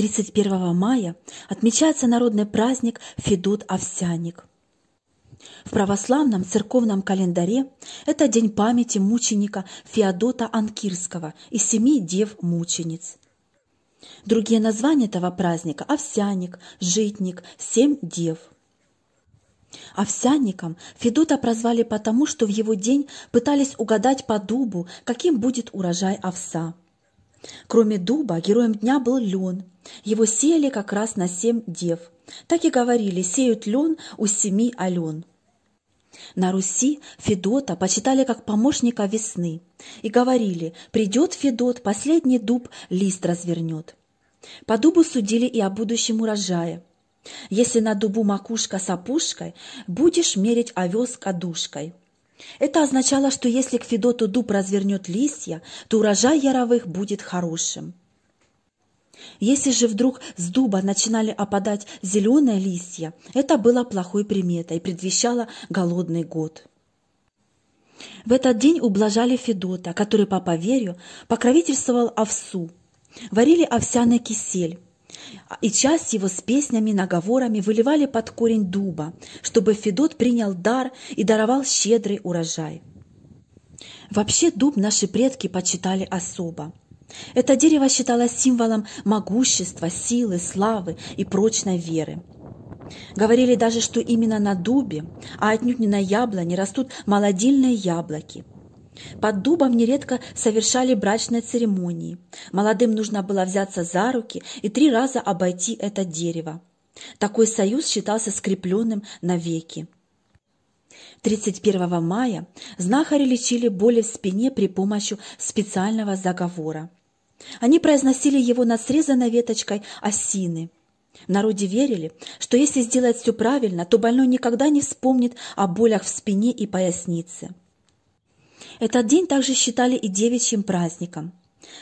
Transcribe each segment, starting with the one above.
31 мая отмечается народный праздник Федут-Овсяник. В православном церковном календаре это день памяти мученика Феодота Анкирского и семи дев-мучениц. Другие названия этого праздника – овсяник, житник, семь дев – Овсяником Федота прозвали потому, что в его день пытались угадать по дубу, каким будет урожай овса. Кроме дуба, героем дня был лен. Его сеяли как раз на семь дев. Так и говорили, сеют лен у семи ален. На Руси Федота почитали как помощника весны и говорили, придет Федот, последний дуб лист развернет. По дубу судили и о будущем урожае. Если на дубу макушка с опушкой, будешь мерить овес кадушкой – это означало, что если к Федоту дуб развернет листья, то урожай яровых будет хорошим. Если же вдруг с дуба начинали опадать зеленые листья, это было плохой приметой, предвещало голодный год. В этот день ублажали Федота, который по поверью покровительствовал овсу. Варили овсяный кисель, и часть его с песнями, наговорами выливали под корень дуба, чтобы Федот принял дар и даровал щедрый урожай. Вообще дуб наши предки почитали особо. Это дерево считалось символом могущества, силы, славы и прочной веры. Говорили даже, что именно на дубе, а отнюдь не на яблоне, растут молодильные яблоки. Под дубом нередко совершали брачные церемонии – Молодым нужно было взяться за руки и три раза обойти это дерево. Такой союз считался скрепленным навеки. 31 мая знахари лечили боли в спине при помощи специального заговора. Они произносили его над срезанной веточкой осины. В народе верили, что если сделать все правильно, то больной никогда не вспомнит о болях в спине и пояснице. Этот день также считали и девичьим праздником.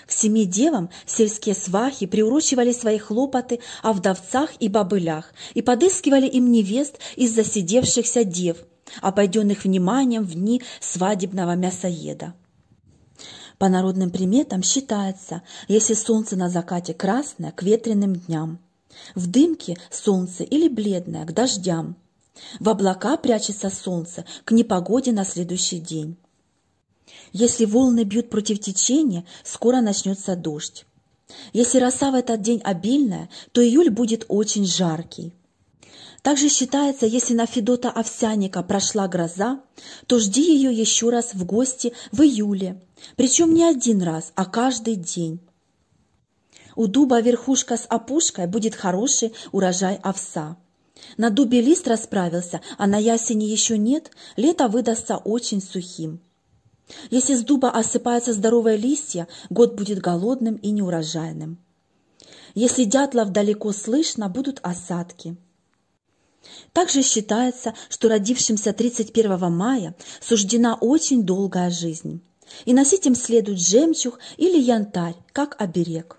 К семи девам сельские свахи приурочивали свои хлопоты о вдовцах и бобылях и подыскивали им невест из засидевшихся дев, обойденных вниманием в дни свадебного мясоеда. По народным приметам считается, если солнце на закате красное к ветреным дням, в дымке солнце или бледное к дождям, в облака прячется солнце к непогоде на следующий день. Если волны бьют против течения, скоро начнется дождь. Если роса в этот день обильная, то июль будет очень жаркий. Также считается, если на Федота Овсяника прошла гроза, то жди ее еще раз в гости в июле, причем не один раз, а каждый день. У дуба верхушка с опушкой будет хороший урожай овса. На дубе лист расправился, а на ясени еще нет, лето выдастся очень сухим. Если с дуба осыпаются здоровые листья, год будет голодным и неурожайным. Если дятлов далеко слышно, будут осадки. Также считается, что родившимся 31 мая суждена очень долгая жизнь. И носить им следует жемчуг или янтарь, как оберег.